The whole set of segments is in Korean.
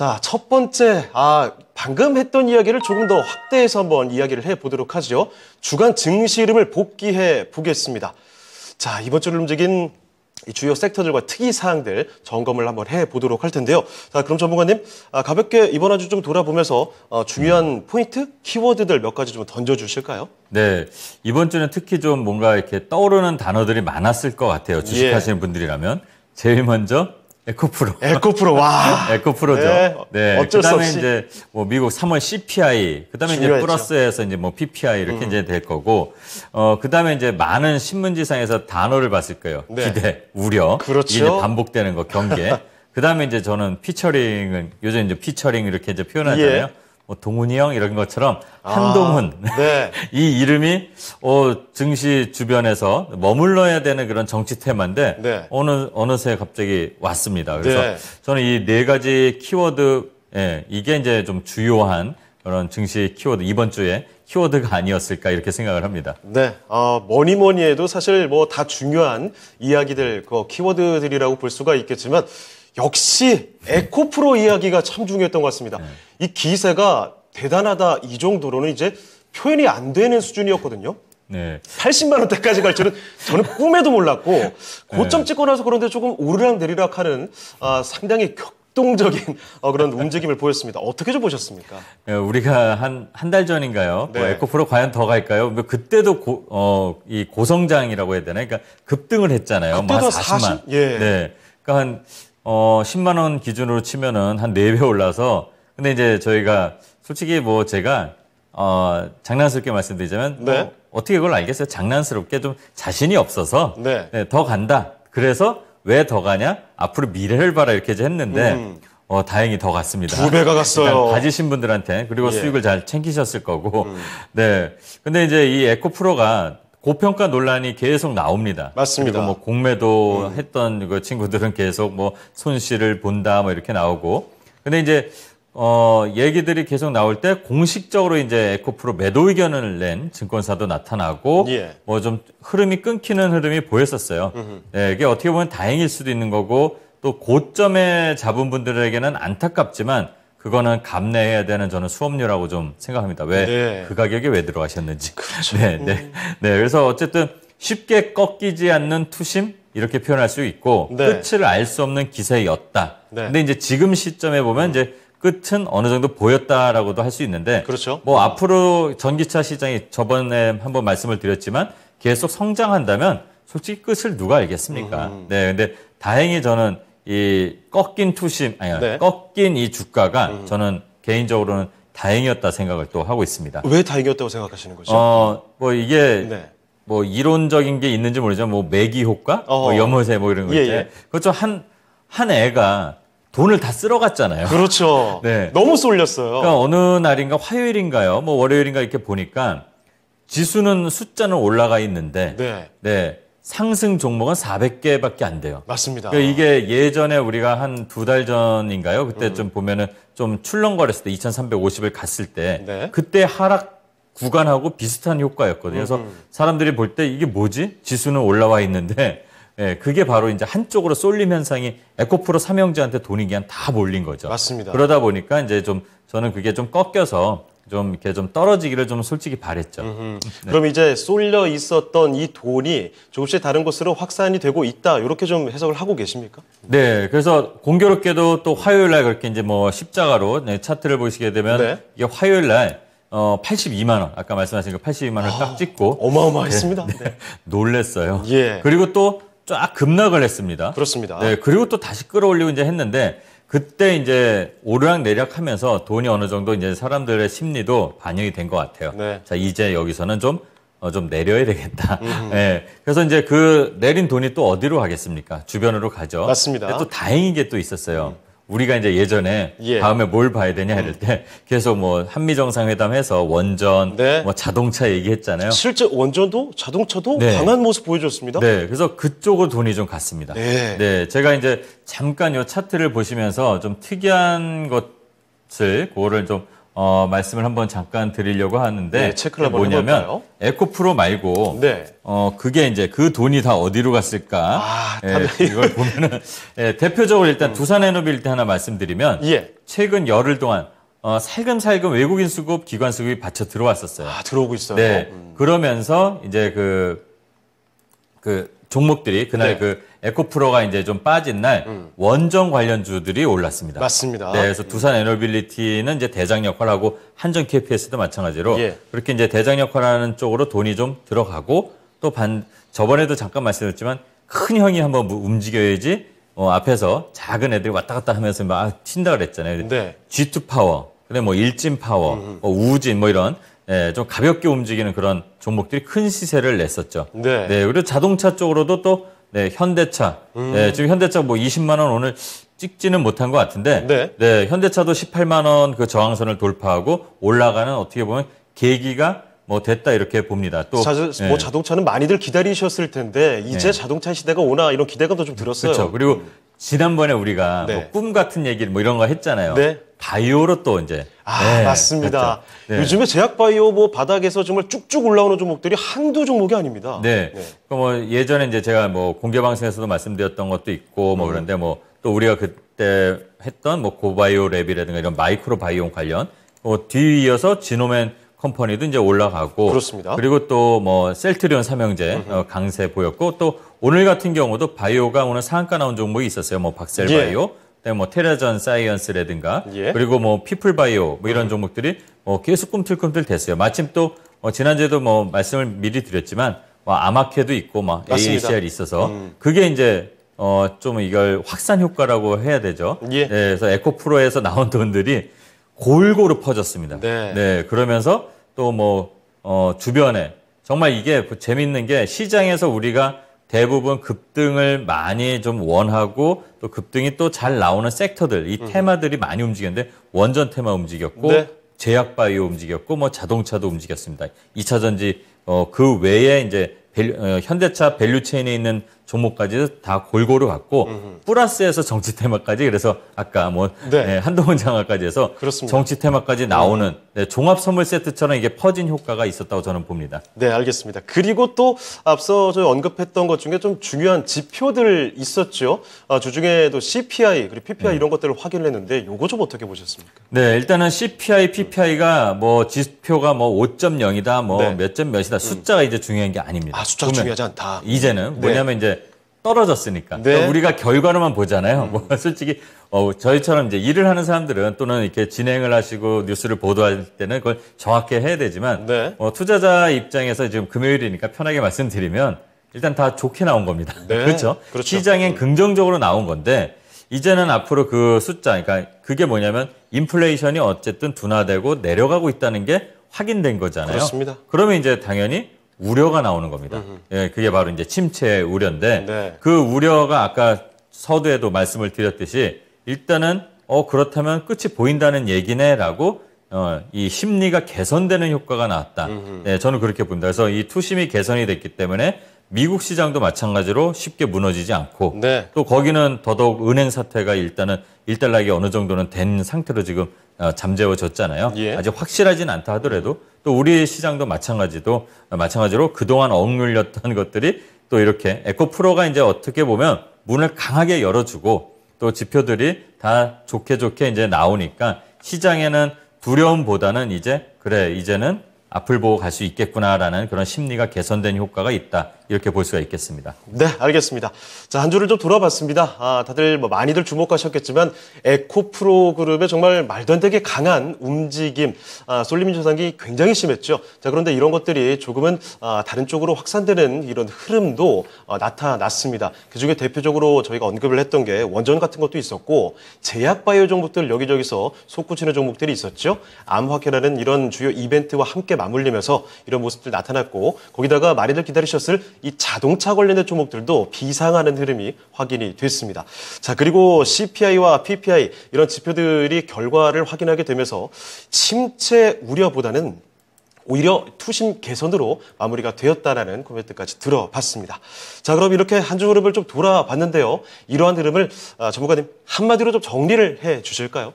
자, 첫 번째, 아, 방금 했던 이야기를 조금 더 확대해서 한번 이야기를 해보도록 하죠. 주간 증시 흐름을 복기해 보겠습니다. 자, 이번 주를 움직인 주요 섹터들과 특이 사항들 점검을 한번 해보도록 할 텐데요. 자, 그럼 전문가님, 아, 가볍게 이번 한주좀 돌아보면서 어, 중요한 포인트, 키워드들 몇 가지 좀 던져주실까요? 네, 이번 주는 특히 좀 뭔가 이렇게 떠오르는 단어들이 많았을 것 같아요. 예. 주식하시는 예. 분들이라면. 제일 먼저 에코프로. 에코프로 와. 에코프로죠. 네. 네. 어쩔 그다음에 수 없이 이제 뭐 미국 3월 CPI, 그다음에 중 이제 플러스에서 이제 뭐 PPI 이렇게 음. 이제 될 거고 어 그다음에 이제 많은 신문지상에서 단어를 봤을 거예요. 네. 기대, 우려, 그렇죠. 이게 이제 그렇죠. 반복되는 거 경계. 그다음에 이제 저는 피처링은 요즘 이제 피처링 이렇게 이제 표현하잖아요. 예. 뭐 동훈이 형 이런 것처럼 아, 한동훈 아, 네. 이 이름이 어, 증시 주변에서 머물러야 되는 그런 정치 테마인데 네. 어느 어느새 갑자기 왔습니다. 그래서 네. 저는 이 네 가지 키워드 예, 이게 이제 좀 주요한 그런 증시 키워드 이번 주에 키워드가 아니었을까 이렇게 생각을 합니다. 네, 어, 뭐니 뭐니 해도 사실 뭐 다 중요한 이야기들, 그 키워드들이라고 볼 수가 있겠지만 역시 에코프로 이야기가 참 중요했던 것 같습니다. 네. 이 기세가 대단하다 이 정도로는 이제 표현이 안 되는 수준이었거든요. 네. 80만 원대까지 갈 줄은 저는 꿈에도 몰랐고 고점 네. 찍고 나서 그런데 조금 오르락 내리락하는 아, 상당히 격동적인 어, 그런 움직임을 보였습니다. 어떻게 좀 보셨습니까? 네, 우리가 한 한 달 전인가요? 뭐 네. 뭐 에코프로 과연 더 갈까요? 뭐 그때도 고, 어, 이 고성장이라고 해야 되나? 그러니까 급등을 했잖아요. 뭐 그때도 뭐 40만. 40? 예. 네. 그러니까 한 어, 10만 원 기준으로 치면은 한 4배 올라서 근데 이제 저희가 솔직히 뭐 제가 어, 장난스럽게 말씀드리자면 네. 뭐 어, 떻게 그걸 알겠어요? 장난스럽게 좀 자신이 없어서 네. 네, 더 간다. 그래서 왜 더 가냐? 앞으로 미래를 봐라 이렇게 했는데 음. 어, 다행히 더 갔습니다. 두 배가 갔어요. 가지신 분들한테 그리고 예. 수익을 잘 챙기셨을 거고. 음. 네. 근데 이제 이 에코 프로가 고평가 논란이 계속 나옵니다. 맞습니다. 그리고 뭐 공매도 음. 했던 그 친구들은 계속 뭐 손실을 본다 뭐 이렇게 나오고. 근데 이제 어 얘기들이 계속 나올 때 공식적으로 이제 에코프로 매도 의견을 낸 증권사도 나타나고 예. 뭐좀 흐름이 끊기는 흐름이 보였었어요. 네, 이게 어떻게 보면 다행일 수도 있는 거고 또 고점에 잡은 분들에게는 안타깝지만 그거는 감내해야 되는 저는 수업료라고 좀 생각합니다. 왜, 네. 그 가격에 왜 들어가셨는지. 그렇죠. 네, 네. 음. 네, 그래서 어쨌든 쉽게 꺾이지 않는 투심? 이렇게 표현할 수 있고, 네. 끝을 알 수 없는 기세였다. 네. 근데 이제 지금 시점에 보면 음. 이제 끝은 어느 정도 보였다라고도 할 수 있는데, 그렇죠. 뭐 음. 앞으로 전기차 시장이 저번에 한번 말씀을 드렸지만 계속 성장한다면 솔직히 끝을 누가 알겠습니까? 음. 네, 근데 다행히 저는 이 꺾인 투심 아니 네. 꺾인 이 주가가 음. 저는 개인적으로는 다행이었다 생각을 또 하고 있습니다. 왜 다행이었다고 생각하시는 거죠? 어, 뭐 이게 네. 뭐 이론적인 게 있는지 모르지만 뭐 매기 효과, 뭐 염호세 뭐 이런 거 예, 있죠. 예. 그렇죠. 한 한 애가 돈을 다 쓸어갔잖아요. 그렇죠. 네. 너무 쏠렸어요. 그러니까 어느 날인가 화요일인가요? 뭐 월요일인가 이렇게 보니까 지수는 숫자는 올라가 있는데 네. 네. 상승 종목은 400개밖에 안 돼요. 맞습니다. 그러니까 이게 예전에 우리가 한 두 달 전인가요? 그때 음. 좀 보면은 좀 출렁거렸을 때 2,350을 갔을 때 네. 그때 하락 구간하고 비슷한 효과였거든요. 그래서 음. 사람들이 볼 때 이게 뭐지? 지수는 올라와 있는데 예, 그게 바로 이제 한쪽으로 쏠림 현상이 에코프로 삼형제한테 돈이 그냥 다 몰린 거죠. 맞습니다. 그러다 보니까 이제 좀 저는 그게 좀 꺾여서 좀 이렇게 좀 떨어지기를 좀 솔직히 바랬죠. 네. 그럼 이제 쏠려 있었던 이 돈이 조금씩 다른 곳으로 확산이 되고 있다. 이렇게 좀 해석을 하고 계십니까? 네. 그래서 공교롭게도 또 화요일 날 그렇게 이제 뭐 십자가로 네, 차트를 보시게 되면 네. 이게 화요일 날 어, 82만 원. 아까 말씀하신 거 82만 원을 아, 딱 찍고 어마어마했습니다. 네, 놀랬어요. 예. 그리고 또쫙 급락을 했습니다. 그렇습니다. 네, 그리고 또 다시 끌어올리고 이제 했는데 그때 이제 오르락 내리락 하면서 돈이 어느 정도 이제 사람들의 심리도 반영이 된 것 같아요. 네. 자, 이제 여기서는 좀, 어, 좀 내려야 되겠다. 예. 네, 그래서 이제 그 내린 돈이 또 어디로 가겠습니까? 주변으로 가죠. 맞습니다. 또 다행인 게 또 있었어요. 음. 우리가 이제 예전에 예. 다음에 뭘 봐야 되냐 음. 이럴 때 계속 뭐 한미 정상회담해서 원전, 네. 뭐 자동차 얘기했잖아요. 실제 원전도 자동차도 네. 강한 모습 보여줬습니다. 네, 그래서 그쪽으로 돈이 좀 갔습니다. 네, 네 제가 이제 잠깐 요 차트를 보시면서 좀 특이한 것을 그거를 좀 어, 말씀을 한번 잠깐 드리려고 하는데 네, 뭐냐면 해볼까요? 에코프로 말고 네. 어, 그게 이제 그 돈이 다 어디로 갔을까? 아, 예, 이걸 보면은 예, 대표적으로 일단 음. 두산에너빌 때 하나 말씀드리면 예. 최근 열흘 동안 어, 살금살금 외국인 수급, 기관 수급이 받쳐 들어왔었어요. 아, 들어오고 있어요. 네. 음. 그러면서 이제 그, 그 종목들이 그날 네. 그 에코프로가 이제 좀 빠진 날 음. 원전 관련주들이 올랐습니다. 맞습니다. 네, 그래서 두산 에너빌리티는 이제 대장 역할하고 한전 KPS도 마찬가지로 예. 그렇게 이제 대장 역할하는 쪽으로 돈이 좀 들어가고 또 반 저번에도 잠깐 말씀드렸지만 큰 형이 한번 움직여야지 어, 앞에서 작은 애들이 왔다 갔다 하면서 막 튄다 그랬잖아요. 네. G2 파워, 그다음뭐 일진 파워, 음. 뭐 우진 뭐 이런 예, 좀 가볍게 움직이는 그런 종목들이 큰 시세를 냈었죠. 네. 네 그리고 자동차 쪽으로도 또 네, 현대차. 음. 네, 지금 현대차 뭐 20만 원 오늘 찍지는 못한 것 같은데 네. 네 현대차도 18만 원 그 저항선을 돌파하고 올라가는 어떻게 보면 계기가 뭐 됐다 이렇게 봅니다. 또 자, 네. 뭐 자동차는 많이들 기다리셨을 텐데 이제 네. 자동차 시대가 오나 이런 기대감도 좀 들었어요. 그렇죠. 그리고 음. 지난번에 우리가 뭐 네. 뭐꿈 같은 얘기를 뭐 이런 거 했잖아요. 네. 바이오로 또 이제 아 네, 맞습니다. 그렇죠. 네. 요즘에 제약 바이오 뭐 바닥에서 정말 쭉쭉 올라오는 종목들이 한두 종목이 아닙니다. 네. 네. 그뭐 예전에 이제 제가 뭐 공개 방송에서도 말씀드렸던 것도 있고 뭐 음. 그런데 뭐 또 우리가 그때 했던 뭐 고바이오 랩이라든가 이런 마이크로 바이옴 관련 뭐 뒤이어서 지노맨 컴퍼니도 이제 올라가고 그렇습니다. 그리고 또 뭐 셀트리온 삼형제 어, 강세 보였고 또 오늘 같은 경우도 바이오가 오늘 상한가 나온 종목이 있었어요. 뭐 박셀바이오, 예. 그다음에 뭐 테라전 사이언스라든가 예. 그리고 뭐 피플바이오 뭐 이런 음. 종목들이 뭐 계속 꿈틀꿈틀 됐어요. 마침 또 어, 지난주에도 뭐 말씀을 미리 드렸지만 뭐 아마케도 있고 막 AACR 있어서 음. 그게 이제 어, 좀 이걸 확산 효과라고 해야 되죠. 예. 네, 그래서 에코프로에서 나온 돈들이 골고루 퍼졌습니다. 네. 네 그러면서 또 뭐 어, 주변에 정말 이게 그 재밌는 게 시장에서 우리가 대부분 급등을 많이 좀 원하고 또 급등이 또 잘 나오는 섹터들 이 음. 테마들이 많이 움직였는데 원전 테마 움직였고 네. 제약 바이오 움직였고 뭐 자동차도 움직였습니다. 2차 전지 어, 그 외에 이제 밸류, 어, 현대차 밸류 체인에 있는 종목까지 다 골고루 갔고 음흠. 플러스에서 정치 테마까지 그래서 아까 뭐 네. 네, 한동훈 장관까지 해서 그렇습니다. 정치 테마까지 네. 나오는 네, 종합 선물 세트처럼 이게 퍼진 효과가 있었다고 저는 봅니다. 네, 알겠습니다. 그리고 또 앞서 저 언급했던 것 중에 좀 중요한 지표들 있었죠. 아, 주중에도 CPI 그리고 PPI 네. 이런 것들을 확인했는데 요거 좀 어떻게 보셨습니까? 네, 일단은 CPI, PPI가 뭐 지표가 뭐 5.0이다, 뭐 몇 점 몇이다 숫자가 음. 이제 중요한 게 아닙니다. 아, 숫자 중요하지 않다. 이제는 뭐냐면 이제 떨어졌으니까 네. 그러니까 우리가 결과로만 보잖아요. 뭐 솔직히 어, 저희처럼 이제 일을 하는 사람들은 또는 이렇게 진행을 하시고 뉴스를 보도할 때는 그걸 정확히 해야 되지만 네. 어, 투자자 입장에서 지금 금요일이니까 편하게 말씀드리면 일단 다 좋게 나온 겁니다. 네. 그렇죠? 그렇죠? 시장엔 긍정적으로 나온 건데 이제는 앞으로 그 숫자, 그러니까 그게 뭐냐면 인플레이션이 어쨌든 둔화되고 내려가고 있다는 게 확인된 거잖아요. 그렇습니다. 그러면 이제 당연히 우려가 나오는 겁니다. 예, 그게 바로 이제 침체 우려인데 네. 그 우려가 아까 서두에도 말씀을 드렸듯이 일단은 어 그렇다면 끝이 보인다는 얘기네라고 어, 이 심리가 개선되는 효과가 나왔다. 예, 저는 그렇게 봅니다. 그래서 이 투심이 개선이 됐기 때문에 미국 시장도 마찬가지로 쉽게 무너지지 않고 네. 또 거기는 더더욱 은행 사태가 일단은 일단락이 어느 정도는 된 상태로 지금 어, 잠재워졌잖아요. 예. 아직 확실하진 않다 하더라도 또 우리 시장도 마찬가지도 마찬가지로 그동안 억눌렸던 것들이 또 이렇게 에코프로가 이제 어떻게 보면 문을 강하게 열어주고 또 지표들이 다 좋게 좋게 이제 나오니까 시장에는 두려움보다는 이제 그래 이제는 앞을 보고 갈 수 있겠구나라는 그런 심리가 개선된 효과가 있다. 이렇게 볼 수가 있겠습니다. 네, 알겠습니다. 자, 한 주를 좀 돌아봤습니다. 아, 다들 뭐 많이들 주목하셨겠지만 에코 프로 그룹의 정말 말도 안 되게 강한 움직임, 아, 솔리민 현상이 굉장히 심했죠. 자, 그런데 이런 것들이 조금은 아, 다른 쪽으로 확산되는 이런 흐름도 아, 나타났습니다. 그중에 대표적으로 저희가 언급을 했던 게 원전 같은 것도 있었고 제약 바이오 종목들 여기저기서 솟구치는 종목들이 있었죠. 암화학회라는 이런 주요 이벤트와 함께 맞물리면서 이런 모습들 나타났고 거기다가 많이들 기다리셨을 이 자동차 관련된 종목들도 비상하는 흐름이 확인이 됐습니다. 자, 그리고 CPI와 PPI 이런 지표들이 결과를 확인하게 되면서 침체 우려보다는 오히려 투심 개선으로 마무리가 되었다라는 코멘트까지 들어봤습니다. 자, 그럼 이렇게 한 주 흐름을 좀 돌아봤는데요. 이러한 흐름을 아, 전문가님 한마디로 좀 정리를 해 주실까요?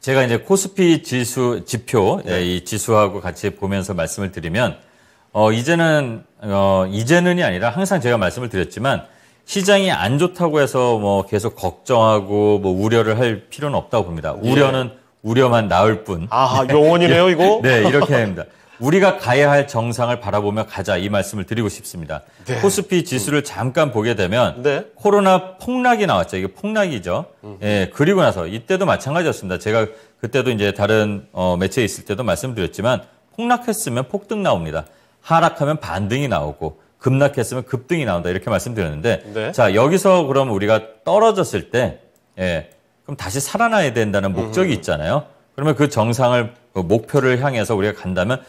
제가 이제 코스피 지수 지표 네. 이 지수하고 같이 보면서 말씀을 드리면 어, 이제는 어, 이제는이 아니라 항상 제가 말씀을 드렸지만 시장이 안 좋다고 해서 뭐 계속 걱정하고 뭐 우려를 할 필요는 없다고 봅니다. 예. 우려는 예. 우려만 나을 뿐. 아, 영원이네요, 이거? 네, 이렇게 합니다. 우리가 가야 할 정상을 바라보며 가자 이 말씀을 드리고 싶습니다. 네. 코스피 지수를 음. 잠깐 보게 되면 네. 코로나 폭락이 나왔죠. 이게 폭락이죠. 음. 예, 그리고 나서 이때도 마찬가지였습니다. 제가 그때도 이제 다른 어, 매체에 있을 때도 말씀드렸지만 폭락했으면 폭등 나옵니다. 하락하면 반등이 나오고 급락했으면 급등이 나온다 이렇게 말씀드렸는데 네. 자 여기서 그럼 우리가 떨어졌을 때 예, 그럼 다시 살아나야 된다는 목적이 음. 있잖아요. 그러면 그 정상을 그 목표를 향해서 우리가 간다면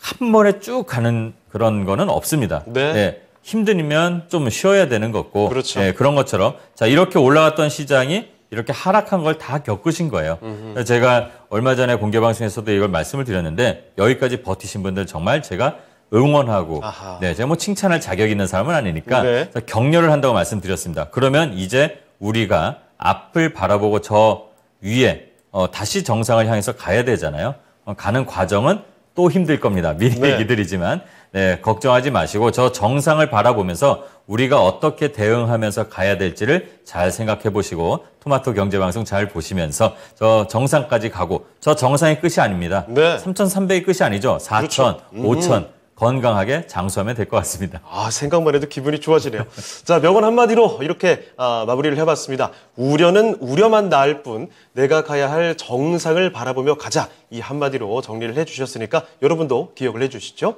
한 번에 쭉 가는 그런 거는 없습니다. 네. 예, 힘드니면좀 쉬어야 되는 거고 그렇죠. 예, 그런 것처럼 자 이렇게 올라갔던 시장이 이렇게 하락한 걸 다 겪으신 거예요. 제가 얼마 전에 공개 방송에서도 이걸 말씀을 드렸는데 여기까지 버티신 분들 정말 제가 응원하고 아하. 네, 제가 뭐 칭찬할 자격 있는 사람은 아니니까 네. 격려를 한다고 말씀드렸습니다. 그러면 이제 우리가 앞을 바라보고 저 위에 어, 다시 정상을 향해서 가야 되잖아요. 어, 가는 과정은 또 힘들 겁니다. 미리 네. 얘기드리지만 네, 걱정하지 마시고 저 정상을 바라보면서 우리가 어떻게 대응하면서 가야 될지를 잘 생각해 보시고 토마토 경제 방송 잘 보시면서 저 정상까지 가고 저정상의 끝이 아닙니다. 네. 3,300이 끝이 아니죠. 4,000, 그렇죠. 5,000 음. 건강하게 장수하면 될 것 같습니다. 아, 생각만 해도 기분이 좋아지네요. 자, 명언 한마디로 이렇게 아, 마무리를 해봤습니다. 우려는 우려만 나을 뿐 내가 가야 할 정상을 바라보며 가자. 이 한마디로 정리를 해주셨으니까 여러분도 기억을 해주시죠.